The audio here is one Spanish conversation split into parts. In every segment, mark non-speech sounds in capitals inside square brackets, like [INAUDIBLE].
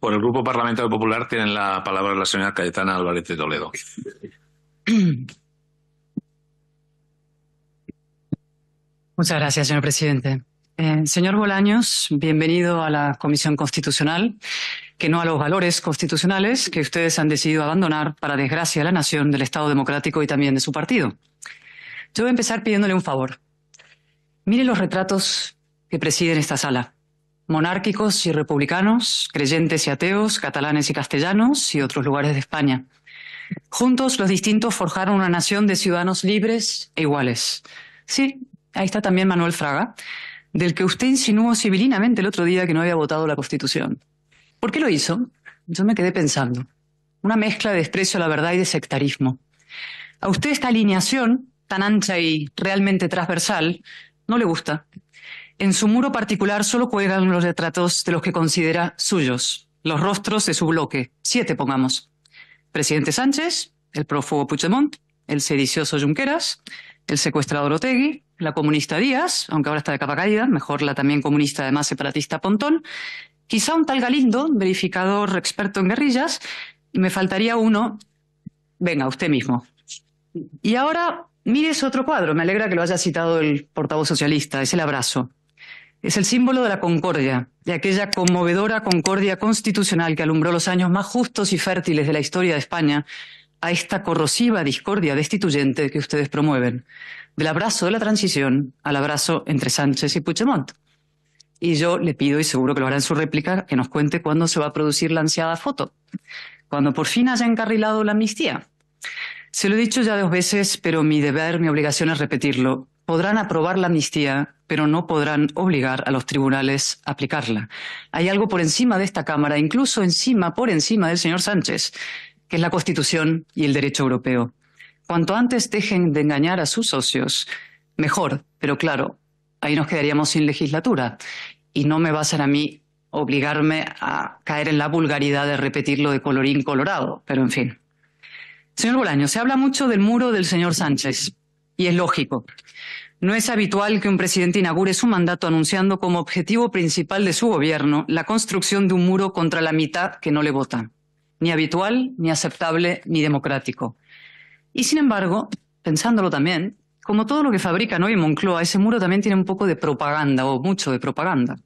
Por el Grupo Parlamentario Popular tiene la palabra la señora Cayetana Álvarez de Toledo. Muchas gracias, señor presidente. Eh, señor Bolaños, bienvenido a la Comisión Constitucional, que no a los valores constitucionales que ustedes han decidido abandonar para desgracia de la nación, del Estado democrático y también de su partido. Yo voy a empezar pidiéndole un favor. Mire los retratos que presiden esta sala monárquicos y republicanos, creyentes y ateos, catalanes y castellanos y otros lugares de España. Juntos los distintos forjaron una nación de ciudadanos libres e iguales. Sí, ahí está también Manuel Fraga, del que usted insinuó civilinamente el otro día que no había votado la Constitución. ¿Por qué lo hizo? Yo me quedé pensando. Una mezcla de desprecio a la verdad y de sectarismo. A usted esta alineación, tan ancha y realmente transversal, no le gusta. En su muro particular solo cuelgan los retratos de los que considera suyos, los rostros de su bloque, siete pongamos. Presidente Sánchez, el prófugo Puigdemont, el sedicioso Junqueras, el secuestrador Otegui, la comunista Díaz, aunque ahora está de capa caída, mejor la también comunista además separatista Pontón, quizá un tal Galindo, verificador experto en guerrillas, y me faltaría uno, venga, usted mismo. Y ahora mire ese otro cuadro, me alegra que lo haya citado el portavoz socialista, es el abrazo. Es el símbolo de la concordia, de aquella conmovedora concordia constitucional que alumbró los años más justos y fértiles de la historia de España a esta corrosiva discordia destituyente que ustedes promueven, del abrazo de la transición al abrazo entre Sánchez y Puchemont. Y yo le pido, y seguro que lo hará en su réplica, que nos cuente cuándo se va a producir la ansiada foto, cuando por fin haya encarrilado la amnistía. Se lo he dicho ya dos veces, pero mi deber, mi obligación es repetirlo. Podrán aprobar la amnistía pero no podrán obligar a los tribunales a aplicarla. Hay algo por encima de esta Cámara, incluso encima, por encima del señor Sánchez, que es la Constitución y el derecho europeo. Cuanto antes dejen de engañar a sus socios, mejor, pero claro, ahí nos quedaríamos sin legislatura. Y no me va a ser a mí obligarme a caer en la vulgaridad de repetirlo de colorín colorado, pero en fin. Señor Bolaño, se habla mucho del muro del señor Sánchez, y es lógico. No es habitual que un presidente inaugure su mandato anunciando como objetivo principal de su gobierno la construcción de un muro contra la mitad que no le vota. Ni habitual, ni aceptable, ni democrático. Y sin embargo, pensándolo también, como todo lo que fabrica hoy en Moncloa, ese muro también tiene un poco de propaganda o mucho de propaganda.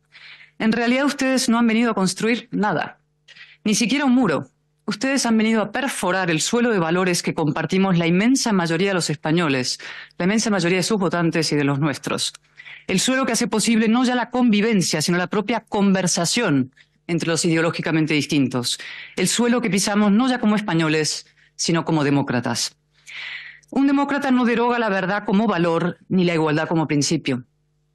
En realidad ustedes no han venido a construir nada, ni siquiera un muro, Ustedes han venido a perforar el suelo de valores que compartimos la inmensa mayoría de los españoles, la inmensa mayoría de sus votantes y de los nuestros. El suelo que hace posible no ya la convivencia, sino la propia conversación entre los ideológicamente distintos. El suelo que pisamos no ya como españoles, sino como demócratas. Un demócrata no deroga la verdad como valor ni la igualdad como principio.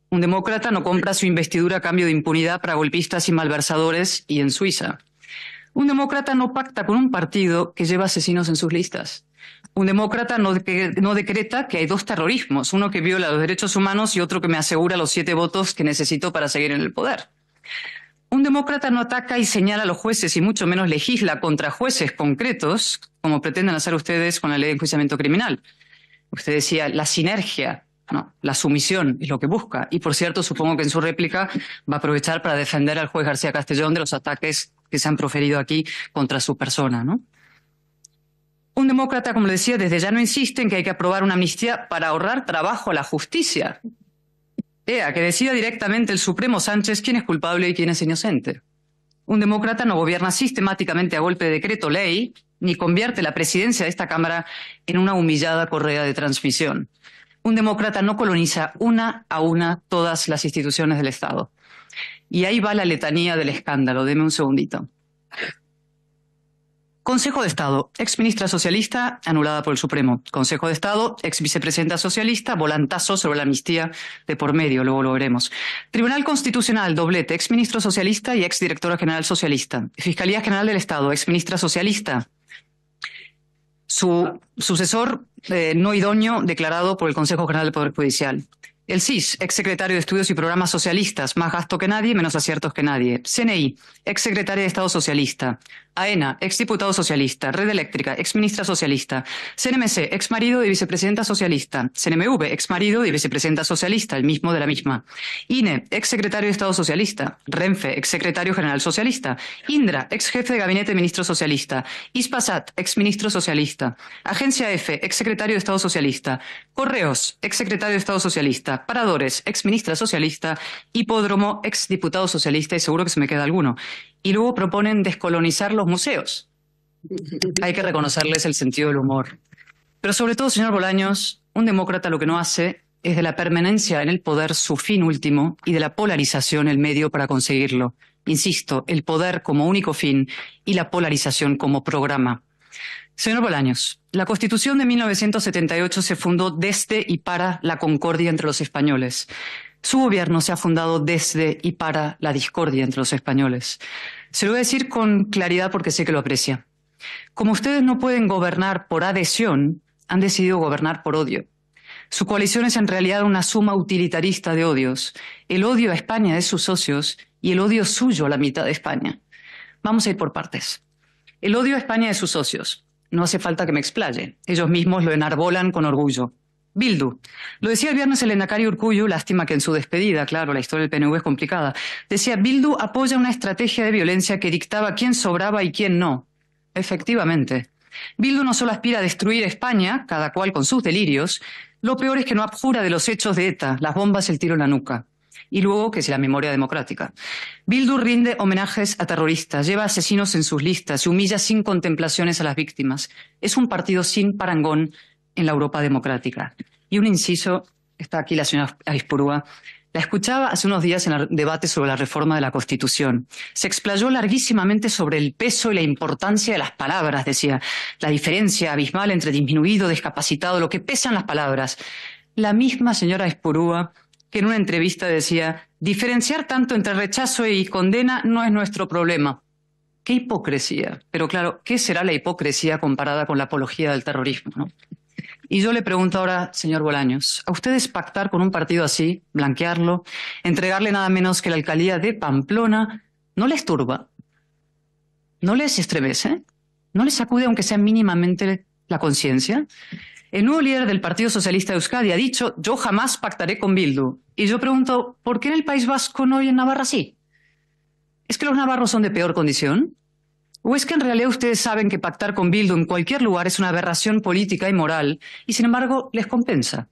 Un demócrata no compra su investidura a cambio de impunidad para golpistas y malversadores y en Suiza. Un demócrata no pacta con un partido que lleva asesinos en sus listas. Un demócrata no, decreta que hay dos terrorismos, uno que viola los derechos humanos y otro que me asegura los siete votos que necesito para seguir en el poder. Un demócrata no ataca y señala a los jueces y mucho menos legisla contra jueces concretos, como pretenden hacer ustedes con la ley de enjuiciamiento criminal. Usted decía la sinergia, no, la sumisión es lo que busca. Y por cierto, supongo que en su réplica va a aprovechar para defender al juez García Castellón de los ataques que se han proferido aquí contra su persona, ¿no? Un demócrata, como le decía, desde ya no insiste en que hay que aprobar una amnistía para ahorrar trabajo a la justicia. Ea, que decida directamente el Supremo Sánchez quién es culpable y quién es inocente. Un demócrata no gobierna sistemáticamente a golpe de decreto ley, ni convierte la presidencia de esta Cámara en una humillada correa de transmisión. Un demócrata no coloniza una a una todas las instituciones del Estado. Y ahí va la letanía del escándalo. Deme un segundito. Consejo de Estado, ex ministra socialista, anulada por el Supremo. Consejo de Estado, ex vicepresidenta socialista, volantazo sobre la amnistía de por medio, luego lo veremos. Tribunal Constitucional, doblete, ex socialista y exdirectora general socialista. Fiscalía General del Estado, ex ministra socialista. Su sucesor eh, no idóneo declarado por el Consejo General del Poder Judicial. El CIS, secretario de Estudios y Programas Socialistas, más gasto que nadie, menos aciertos que nadie. CNI, secretario de Estado Socialista. AENA, e exdiputado socialista, Red Eléctrica, ex ministra socialista, CNMC, ex marido de vicepresidenta socialista, CNMV, ex marido de vicepresidenta socialista, el mismo de la misma, INE, ex secretario de Estado socialista, Renfe, ex secretario general socialista, Indra, ex jefe de gabinete ministro socialista, ISPASAT, ex ministro socialista, Agencia F, ex secretario de Estado socialista, Correos, ex secretario de Estado socialista, Paradores, ex ministra socialista, Hipódromo, ex diputado socialista y seguro que se me queda alguno y luego proponen descolonizar los museos. [LAUGHS] Hay que reconocerles el sentido del humor. Pero sobre todo, señor Bolaños, un demócrata lo que no hace es de la permanencia en el poder su fin último y de la polarización el medio para conseguirlo. Insisto, el poder como único fin y la polarización como programa. Señor Bolaños, la Constitución de 1978 se fundó desde y para la concordia entre los españoles. Su gobierno se ha fundado desde y para la discordia entre los españoles. Se lo voy a decir con claridad porque sé que lo aprecia. Como ustedes no pueden gobernar por adhesión, han decidido gobernar por odio. Su coalición es en realidad una suma utilitarista de odios, el odio a España de sus socios y el odio suyo a la mitad de España. Vamos a ir por partes. El odio a España de sus socios. No hace falta que me explaye. Ellos mismos lo enarbolan con orgullo. Bildu. Lo decía el viernes el enacario Urcuyo, lástima que en su despedida, claro, la historia del PNV es complicada. Decía, Bildu apoya una estrategia de violencia que dictaba quién sobraba y quién no. Efectivamente. Bildu no solo aspira a destruir España, cada cual con sus delirios, lo peor es que no abjura de los hechos de ETA, las bombas, el tiro en la nuca. Y luego, que es la memoria democrática. Bildu rinde homenajes a terroristas, lleva asesinos en sus listas, se humilla sin contemplaciones a las víctimas. Es un partido sin parangón en la Europa democrática. Y un inciso, está aquí la señora Aispurúa, la escuchaba hace unos días en el debate sobre la reforma de la Constitución. Se explayó larguísimamente sobre el peso y la importancia de las palabras, decía, la diferencia abismal entre disminuido, discapacitado, lo que pesan las palabras. La misma señora Espurúa, que en una entrevista decía, diferenciar tanto entre rechazo y condena no es nuestro problema. Qué hipocresía. Pero claro, ¿qué será la hipocresía comparada con la apología del terrorismo? ¿no? Y yo le pregunto ahora, señor Bolaños, ¿a ustedes pactar con un partido así, blanquearlo, entregarle nada menos que la alcaldía de Pamplona, no les turba? ¿No les estremece? ¿No les sacude, aunque sea mínimamente, la conciencia? El nuevo líder del Partido Socialista de Euskadi ha dicho, yo jamás pactaré con Bildu. Y yo pregunto, ¿por qué en el País Vasco no hay en Navarra sí? ¿Es que los navarros son de peor condición? ¿O es que en realidad ustedes saben que pactar con Bildu en cualquier lugar es una aberración política y moral y sin embargo les compensa?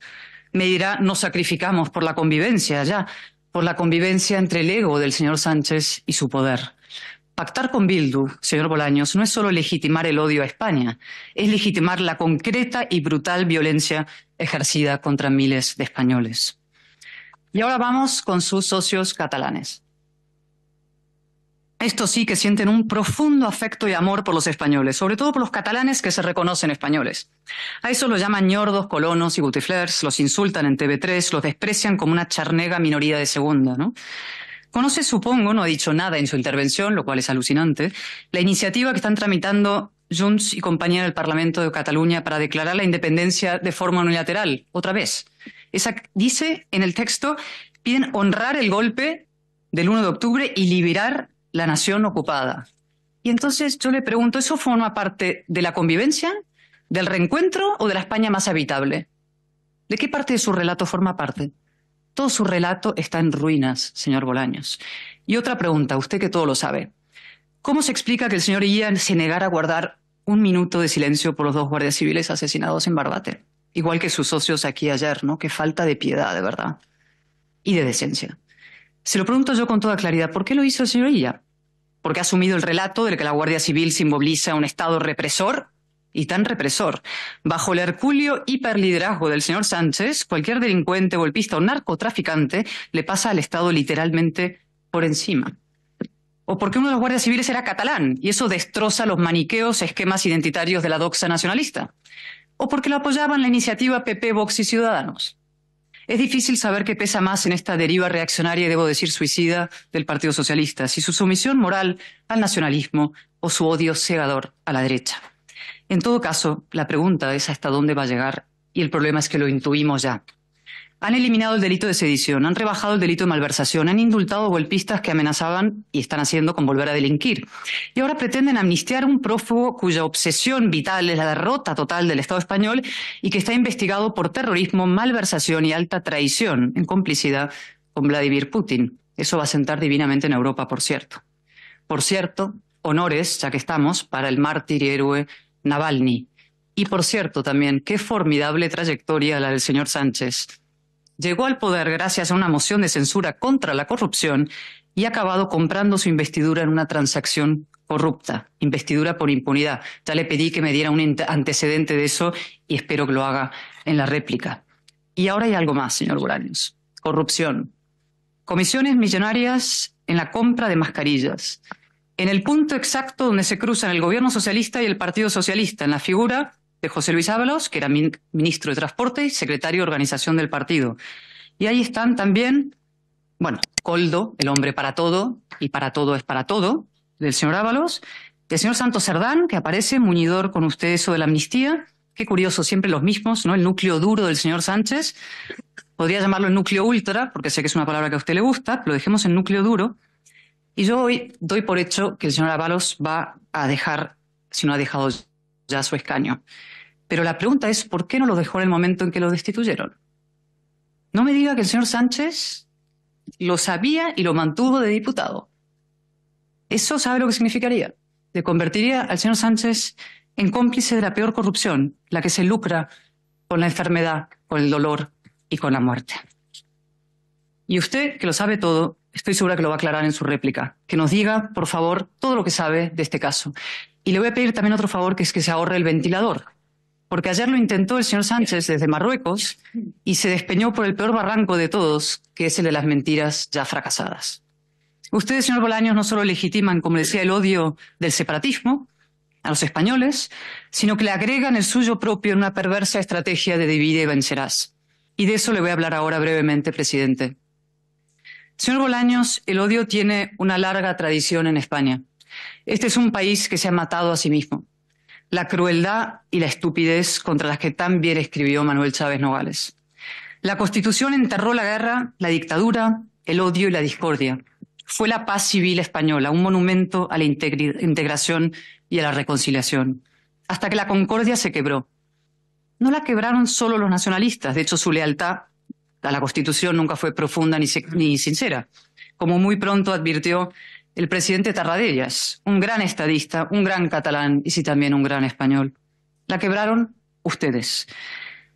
Me dirá, nos sacrificamos por la convivencia ya, por la convivencia entre el ego del señor Sánchez y su poder. Pactar con Bildu, señor Bolaños, no es solo legitimar el odio a España, es legitimar la concreta y brutal violencia ejercida contra miles de españoles. Y ahora vamos con sus socios catalanes. Esto sí que sienten un profundo afecto y amor por los españoles, sobre todo por los catalanes que se reconocen españoles. A eso los llaman ñordos, colonos y gutiflers, los insultan en TV3, los desprecian como una charnega minoría de segunda, ¿no? Conoce, supongo, no ha dicho nada en su intervención, lo cual es alucinante, la iniciativa que están tramitando Junts y compañía del Parlamento de Cataluña para declarar la independencia de forma unilateral, otra vez. Esa, dice en el texto, piden honrar el golpe del 1 de octubre y liberar la nación ocupada. Y entonces yo le pregunto, ¿eso forma parte de la convivencia, del reencuentro o de la España más habitable? ¿De qué parte de su relato forma parte? Todo su relato está en ruinas, señor Bolaños. Y otra pregunta, usted que todo lo sabe. ¿Cómo se explica que el señor Ian se negara a guardar un minuto de silencio por los dos guardias civiles asesinados en Barbate? Igual que sus socios aquí ayer, ¿no? Qué falta de piedad, de verdad. Y de decencia. Se lo pregunto yo con toda claridad, ¿por qué lo hizo el señor Ian? porque ha asumido el relato de que la Guardia Civil simboliza un Estado represor y tan represor. Bajo el hercúleo hiperliderazgo del señor Sánchez, cualquier delincuente, golpista o narcotraficante le pasa al Estado literalmente por encima. O porque uno de los guardias civiles era catalán y eso destroza los maniqueos esquemas identitarios de la doxa nacionalista. O porque lo apoyaban la iniciativa PP, Vox y Ciudadanos. Es difícil saber qué pesa más en esta deriva reaccionaria y debo decir suicida del Partido Socialista, si su sumisión moral al nacionalismo o su odio cegador a la derecha. En todo caso, la pregunta es hasta dónde va a llegar y el problema es que lo intuimos ya. Han eliminado el delito de sedición, han rebajado el delito de malversación, han indultado golpistas que amenazaban y están haciendo con volver a delinquir. Y ahora pretenden amnistiar un prófugo cuya obsesión vital es la derrota total del Estado español y que está investigado por terrorismo, malversación y alta traición en complicidad con Vladimir Putin. Eso va a sentar divinamente en Europa, por cierto. Por cierto, honores, ya que estamos, para el mártir y héroe Navalny, y por cierto, también, qué formidable trayectoria la del señor Sánchez. Llegó al poder gracias a una moción de censura contra la corrupción y ha acabado comprando su investidura en una transacción corrupta, investidura por impunidad. Ya le pedí que me diera un antecedente de eso y espero que lo haga en la réplica. Y ahora hay algo más, señor Bolaños. Corrupción. Comisiones millonarias en la compra de mascarillas. En el punto exacto donde se cruzan el gobierno socialista y el Partido Socialista, en la figura José Luis Ábalos, que era ministro de Transporte y secretario de Organización del partido. Y ahí están también, bueno, Coldo, el hombre para todo y para todo es para todo, del señor Ábalos, el señor Santos Cerdán, que aparece muñidor con ustedes o de la amnistía. Qué curioso, siempre los mismos, ¿no? El núcleo duro del señor Sánchez. Podría llamarlo el núcleo ultra, porque sé que es una palabra que a usted le gusta, lo dejemos en núcleo duro. Y yo hoy doy por hecho que el señor Ábalos va a dejar, si no ha dejado ya, su escaño. Pero la pregunta es, ¿por qué no lo dejó en el momento en que lo destituyeron? No me diga que el señor Sánchez lo sabía y lo mantuvo de diputado. Eso sabe lo que significaría. Le convertiría al señor Sánchez en cómplice de la peor corrupción, la que se lucra con la enfermedad, con el dolor y con la muerte. Y usted, que lo sabe todo, estoy segura que lo va a aclarar en su réplica, que nos diga, por favor, todo lo que sabe de este caso. Y le voy a pedir también otro favor, que es que se ahorre el ventilador, porque ayer lo intentó el señor Sánchez desde Marruecos y se despeñó por el peor barranco de todos, que es el de las mentiras ya fracasadas. Ustedes, señor Bolaños, no solo legitiman, como decía, el odio del separatismo a los españoles, sino que le agregan el suyo propio en una perversa estrategia de divide y vencerás. Y de eso le voy a hablar ahora brevemente, presidente. Señor Bolaños, el odio tiene una larga tradición en España. Este es un país que se ha matado a sí mismo la crueldad y la estupidez contra las que tan bien escribió Manuel Chávez Nogales. La Constitución enterró la guerra, la dictadura, el odio y la discordia. Fue la paz civil española, un monumento a la integración y a la reconciliación, hasta que la concordia se quebró. No la quebraron solo los nacionalistas, de hecho su lealtad a la Constitución nunca fue profunda ni, ni sincera. Como muy pronto advirtió el presidente Tarradellas, un gran estadista, un gran catalán y sí también un gran español. La quebraron ustedes.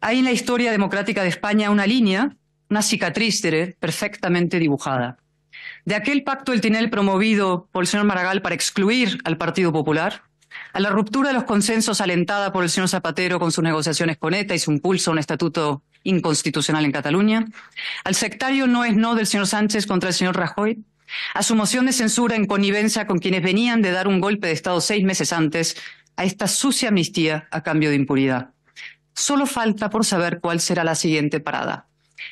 Hay en la historia democrática de España una línea, una cicatriz perfectamente dibujada. De aquel pacto el Tinel promovido por el señor Maragall para excluir al Partido Popular, a la ruptura de los consensos alentada por el señor Zapatero con sus negociaciones con ETA y su impulso a un estatuto inconstitucional en Cataluña, al sectario no es no del señor Sánchez contra el señor Rajoy, a su moción de censura en connivencia con quienes venían de dar un golpe de Estado seis meses antes, a esta sucia amnistía a cambio de impunidad. Solo falta por saber cuál será la siguiente parada.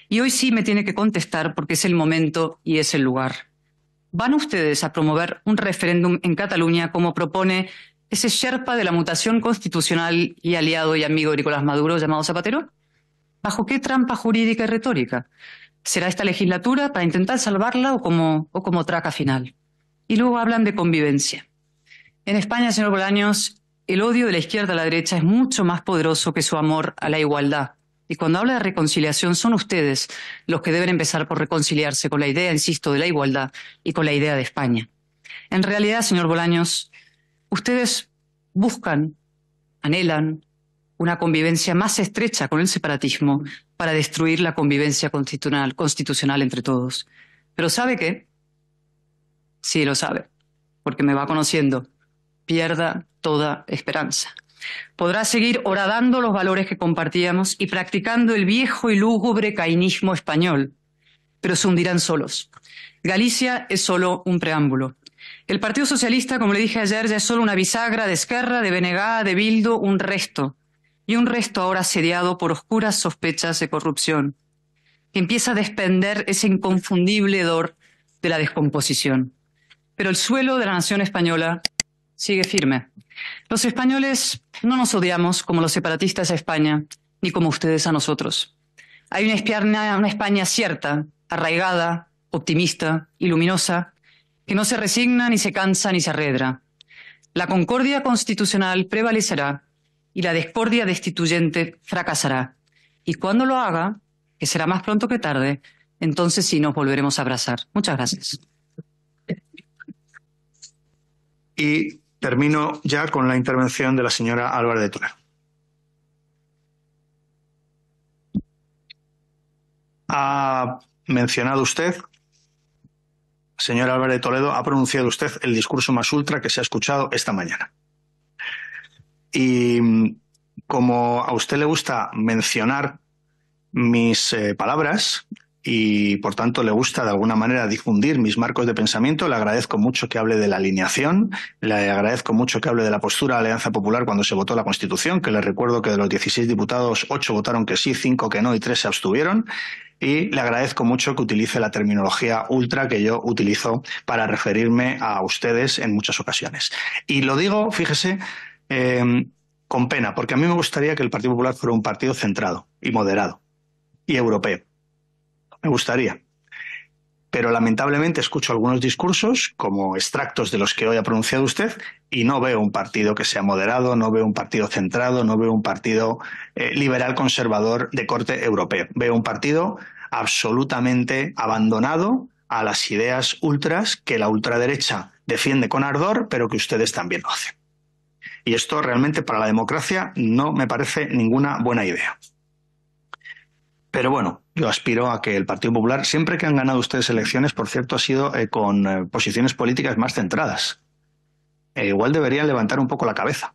Y hoy sí me tiene que contestar porque es el momento y es el lugar. ¿Van ustedes a promover un referéndum en Cataluña como propone ese sherpa de la mutación constitucional y aliado y amigo de Nicolás Maduro llamado Zapatero? ¿Bajo qué trampa jurídica y retórica? será esta legislatura para intentar salvarla o como, o como traca final. Y luego hablan de convivencia. En España, señor Bolaños, el odio de la izquierda a la derecha es mucho más poderoso que su amor a la igualdad. Y cuando habla de reconciliación, son ustedes los que deben empezar por reconciliarse con la idea, insisto, de la igualdad y con la idea de España. En realidad, señor Bolaños, ustedes buscan, anhelan una convivencia más estrecha con el separatismo para destruir la convivencia constitucional, constitucional entre todos. Pero ¿sabe qué? Sí, lo sabe, porque me va conociendo. Pierda toda esperanza. Podrá seguir horadando los valores que compartíamos y practicando el viejo y lúgubre cainismo español, pero se hundirán solos. Galicia es solo un preámbulo. El Partido Socialista, como le dije ayer, ya es solo una bisagra de Esquerra, de Benegá, de Bildo, un resto y un resto ahora asediado por oscuras sospechas de corrupción, que empieza a despender ese inconfundible hedor de la descomposición. Pero el suelo de la nación española sigue firme. Los españoles no nos odiamos como los separatistas a España, ni como ustedes a nosotros. Hay una España, una España cierta, arraigada, optimista y luminosa, que no se resigna, ni se cansa, ni se arredra. La concordia constitucional prevalecerá y la discordia destituyente fracasará. Y cuando lo haga, que será más pronto que tarde, entonces sí nos volveremos a abrazar. Muchas gracias. Y termino ya con la intervención de la señora Álvarez de Toledo. Ha mencionado usted, señora Álvarez de Toledo, ha pronunciado usted el discurso más ultra que se ha escuchado esta mañana. Y mm, como a usted le gusta mencionar mis eh, palabras y por tanto le gusta de alguna manera difundir mis marcos de pensamiento, le agradezco mucho que hable de la alineación, le agradezco mucho que hable de la postura de la Alianza Popular cuando se votó la Constitución, que le recuerdo que de los 16 diputados, 8 votaron que sí, 5 que no y 3 se abstuvieron. Y le agradezco mucho que utilice la terminología ultra que yo utilizo para referirme a ustedes en muchas ocasiones. Y lo digo, fíjese, Em, con pena, porque a mí me gustaría que el Partido Popular fuera un partido centrado y moderado y europeo. Me gustaría. Pero lamentablemente escucho algunos discursos, como extractos de los que hoy ha pronunciado usted, y no veo un partido que sea moderado, no veo un partido centrado, no veo un partido eh, liberal conservador de corte europeo. Veo un partido absolutamente abandonado a las ideas ultras que la ultraderecha defiende con ardor, pero que ustedes también lo hacen. Y esto realmente para la democracia no me parece ninguna buena idea. Pero bueno, yo aspiro a que el Partido Popular, siempre que han ganado ustedes elecciones, por cierto, ha sido eh, con eh, posiciones políticas más centradas. Eh, igual deberían levantar un poco la cabeza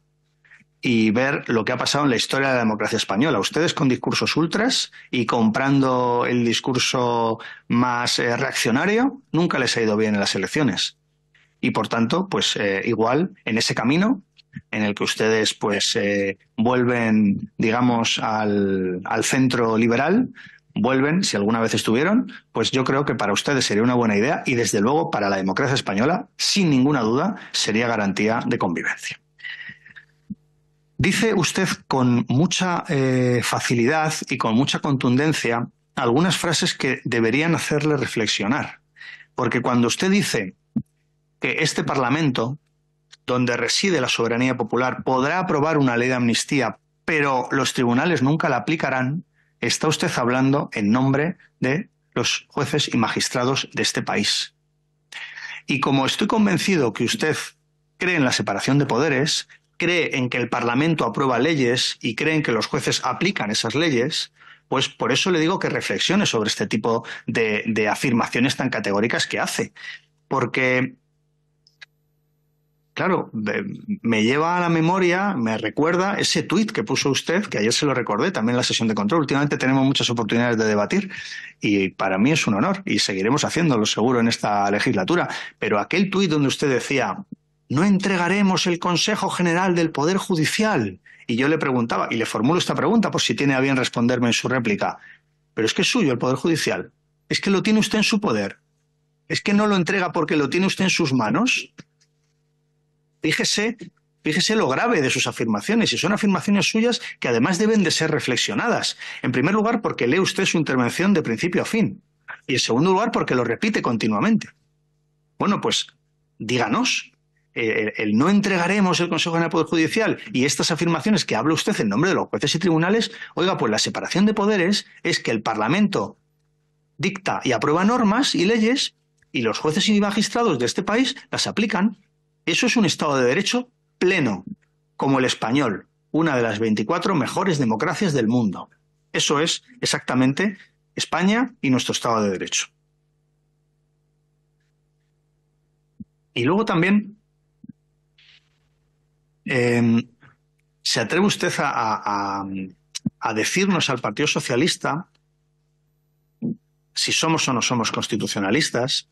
y ver lo que ha pasado en la historia de la democracia española. Ustedes con discursos ultras y comprando el discurso más reaccionario, nunca les ha ido bien en las elecciones. Y por tanto, pues igual en ese camino en el que ustedes pues eh, vuelven, digamos, al, centro liberal, vuelven, si alguna vez estuvieron, pues yo creo que para ustedes sería una buena idea y desde luego para la democracia española, sin ninguna duda, sería garantía de convivencia. Dice usted con mucha eh, facilidad y con mucha contundencia algunas frases que deberían hacerle reflexionar, porque cuando usted dice que este Parlamento donde reside la soberanía popular, podrá aprobar una ley de amnistía, pero los tribunales nunca la aplicarán, está usted hablando en nombre de los jueces y magistrados de este país. Y como estoy convencido que usted cree en la separación de poderes, cree en que el Parlamento aprueba leyes y cree en que los jueces aplican esas leyes, pues por eso le digo que reflexione sobre este tipo de, afirmaciones tan categóricas que hace. Porque claro, me lleva a la memoria, me recuerda ese tuit que puso usted, que ayer se lo recordé también en la sesión de control. Últimamente tenemos muchas oportunidades de debatir y para mí es un honor y seguiremos haciéndolo seguro en esta legislatura. Pero aquel tuit donde usted decía, no entregaremos el Consejo General del Poder Judicial. Y yo le preguntaba, y le formulo esta pregunta por si tiene a bien responderme en su réplica, pero es que es suyo el Poder Judicial, es que lo tiene usted en su poder, es que no lo entrega porque lo tiene usted en sus manos. Fíjese, fíjese lo grave de sus afirmaciones, y son afirmaciones suyas que además deben de ser reflexionadas. En primer lugar, porque lee usted su intervención de principio a fin. Y en segundo lugar, porque lo repite continuamente. Bueno, pues díganos, eh, el, no entregaremos el Consejo General del Poder Judicial y estas afirmaciones que habla usted en nombre de los jueces y tribunales, oiga, pues la separación de poderes es que el Parlamento dicta y aprueba normas y leyes y los jueces y magistrados de este país las aplican. Eso es un Estado de Derecho pleno, como el español, una de las 24 mejores democracias del mundo. Eso es exactamente España y nuestro Estado de Derecho. Y luego también em, se atreve usted a, a decirnos al Partido Socialista si somos o no somos constitucionalistas.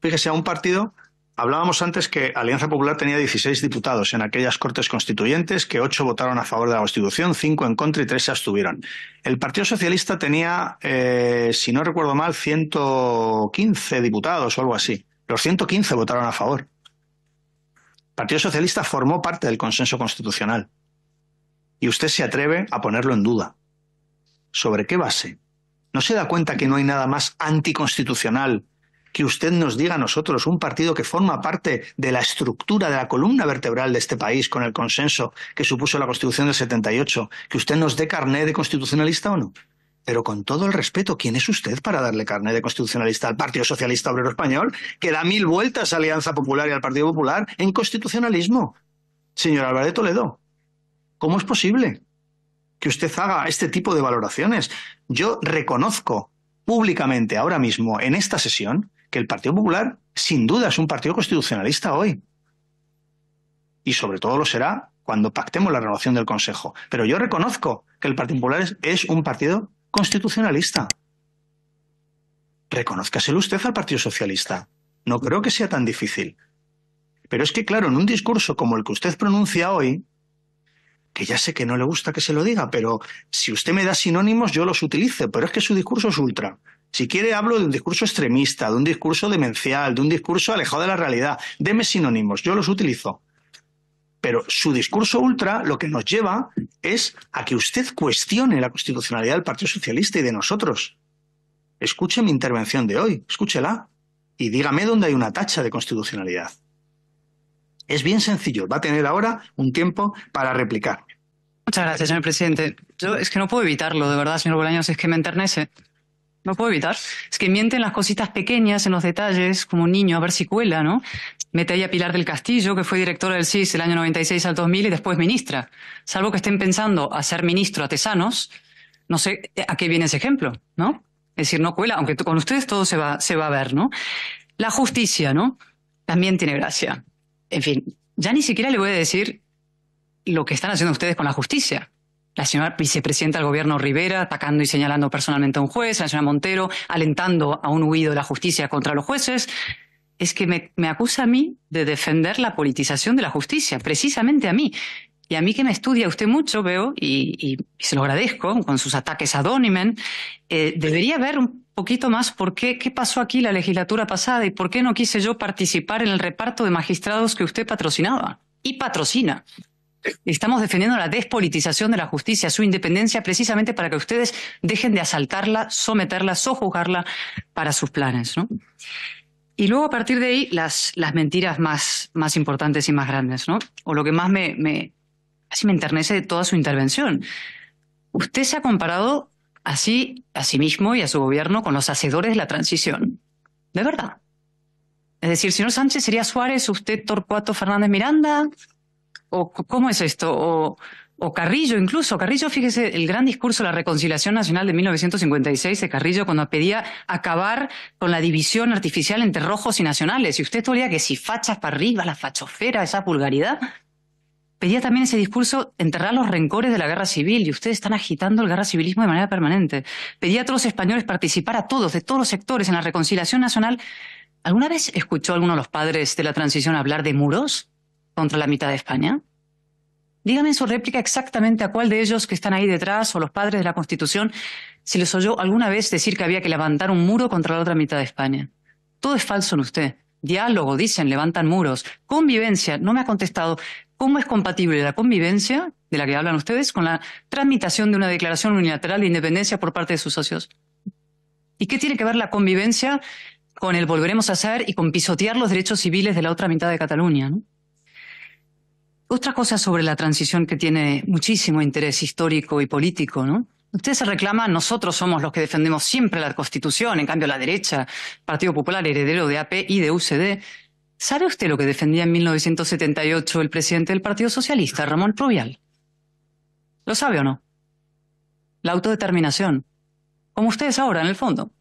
Fíjese, a un partido Hablábamos antes que Alianza Popular tenía 16 diputados en aquellas Cortes Constituyentes, que 8 votaron a favor de la Constitución, 5 en contra y 3 se abstuvieron. El Partido Socialista tenía, eh, si no recuerdo mal, 115 diputados o algo así. Los 115 votaron a favor. El Partido Socialista formó parte del consenso constitucional. Y usted se atreve a ponerlo en duda. ¿Sobre qué base? ¿No se da cuenta que no hay nada más anticonstitucional que usted nos diga a nosotros, un partido que forma parte de la estructura, de la columna vertebral de este país, con el consenso que supuso la Constitución del 78, que usted nos dé carné de constitucionalista o no? pero con todo el respeto, ¿quién es usted para darle carné de constitucionalista al Partido Socialista Obrero Español, que da mil vueltas a Alianza Popular y al Partido Popular en constitucionalismo? Señor Álvarez Toledo, ¿cómo es posible que usted haga este tipo de valoraciones? Yo reconozco públicamente ahora mismo en esta sesión que el Partido Popular, sin duda, es un partido constitucionalista hoy. Y sobre todo lo será cuando pactemos la renovación del Consejo. Pero yo reconozco que el Partido Popular es, un partido constitucionalista. Reconózcaselo usted al Partido Socialista. No creo que sea tan difícil. Pero es que, claro, en un discurso como el que usted pronuncia hoy, que ya sé que no le gusta que se lo diga, pero si usted me da sinónimos, yo los utilice. Pero es que su discurso es ultra. Si quiere, hablo de un discurso extremista, de un discurso demencial, de un discurso alejado de la realidad. Deme sinónimos, yo los utilizo. Pero su discurso ultra lo que nos lleva es a que usted cuestione la constitucionalidad del Partido Socialista y de nosotros. Escuche mi intervención de hoy, escúchela y dígame dónde hay una tacha de constitucionalidad. Es bien sencillo, va a tener ahora un tiempo para replicar. Muchas gracias, señor presidente. Yo es que no puedo evitarlo, de verdad, señor Bolaños, es que me enternece no puedo evitar, es que mienten las cositas pequeñas en los detalles, como un niño, a ver si cuela, ¿no? Mete ahí a Pilar del Castillo, que fue directora del CIS el año 96 al 2000 y después ministra. Salvo que estén pensando a ser ministro a tesanos, no sé a qué viene ese ejemplo, ¿no? Es decir, no cuela, aunque con ustedes todo se va, se va a ver, ¿no? La justicia, ¿no? También tiene gracia. En fin, ya ni siquiera le voy a decir lo que están haciendo ustedes con la justicia la señora vicepresidenta del gobierno Rivera atacando y señalando personalmente a un juez, la señora Montero alentando a un huido de la justicia contra los jueces, es que me, acusa a mí de defender la politización de la justicia, precisamente a mí. Y a mí que me estudia usted mucho, veo, y, se lo agradezco, con sus ataques a Donimen, eh, debería ver un poquito más por qué, qué pasó aquí la legislatura pasada y por qué no quise yo participar en el reparto de magistrados que usted patrocinaba y patrocina. Estamos defendiendo la despolitización de la justicia, su independencia, precisamente para que ustedes dejen de asaltarla, someterla, sojuzgarla para sus planes. ¿no? Y luego a partir de ahí las, las mentiras más, más importantes y más grandes, ¿no? O lo que más me, me, así me enternece de toda su intervención. Usted se ha comparado así a sí mismo y a su gobierno con los hacedores de la transición. De verdad. Es decir, señor Sánchez sería Suárez, usted Torcuato Fernández Miranda, o cómo es esto, o, Carrillo incluso. Carrillo, fíjese, el gran discurso de la reconciliación nacional de 1956 de Carrillo cuando pedía acabar con la división artificial entre rojos y nacionales. Y usted todavía que si fachas para arriba, la fachofera, esa vulgaridad. Pedía también ese discurso enterrar los rencores de la guerra civil y ustedes están agitando el guerra civilismo de manera permanente. Pedía a todos los españoles participar a todos, de todos los sectores, en la reconciliación nacional. ¿Alguna vez escuchó alguno de los padres de la transición hablar de muros? contra la mitad de España? Díganme en su réplica exactamente a cuál de ellos que están ahí detrás o los padres de la Constitución se les oyó alguna vez decir que había que levantar un muro contra la otra mitad de España. Todo es falso en usted. Diálogo, dicen, levantan muros. Convivencia, no me ha contestado. ¿Cómo es compatible la convivencia, de la que hablan ustedes, con la tramitación de una declaración unilateral de independencia por parte de sus socios? ¿Y qué tiene que ver la convivencia con el volveremos a hacer y con pisotear los derechos civiles de la otra mitad de Cataluña? Otra cosa sobre la transición que tiene muchísimo interés histórico y político, ¿no? Usted se reclama, nosotros somos los que defendemos siempre la Constitución, en cambio la derecha, Partido Popular, heredero de AP y de UCD. ¿Sabe usted lo que defendía en 1978 el presidente del Partido Socialista, Ramón Provial? ¿Lo sabe o no? La autodeterminación. Como ustedes ahora, en el fondo.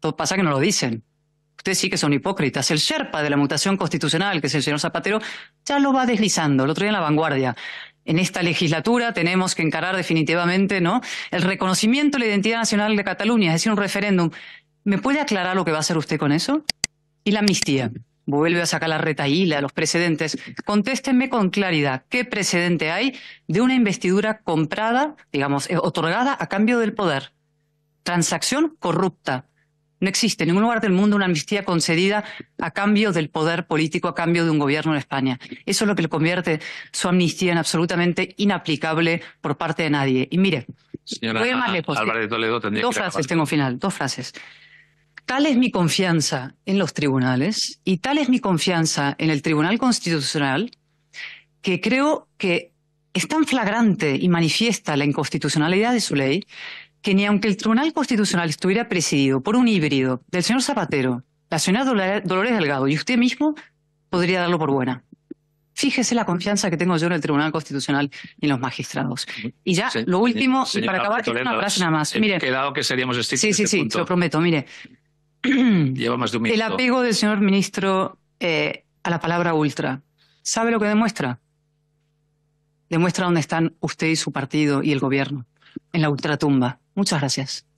Todo pasa que no lo dicen. Ustedes sí que son hipócritas. El Sherpa de la mutación constitucional, que es el señor Zapatero, ya lo va deslizando. El otro día en la vanguardia. En esta legislatura tenemos que encarar definitivamente ¿no? el reconocimiento de la identidad nacional de Cataluña, es decir, un referéndum. ¿Me puede aclarar lo que va a hacer usted con eso? Y la amnistía. Vuelve a sacar la retaíla, los precedentes. Contéstenme con claridad qué precedente hay de una investidura comprada, digamos, eh, otorgada a cambio del poder. Transacción corrupta, no existe en ningún lugar del mundo una amnistía concedida a cambio del poder político, a cambio de un gobierno en España. Eso es lo que le convierte su amnistía en absolutamente inaplicable por parte de nadie. Y mire, voy a más lejos. dos frases tengo final, dos frases. Tal es mi confianza en los tribunales y tal es mi confianza en el Tribunal Constitucional que creo que es tan flagrante y manifiesta la inconstitucionalidad de su ley que ni aunque el Tribunal Constitucional estuviera presidido por un híbrido del señor Zapatero, la señora Dolores Delgado y usted mismo, podría darlo por buena. Fíjese la confianza que tengo yo en el Tribunal Constitucional y en los magistrados. Y ya, lo último, para acabar, Toledo, una frase nada más. Mire, quedado que seríamos estrictos. Sí, este sí, sí, te lo prometo. Mire, [CLEARS THROAT] Lleva más de un el apego del señor ministro eh, a la palabra ultra, ¿sabe lo que demuestra? Demuestra dónde están usted y su partido y el gobierno en la ultratumba. Muchas gracias.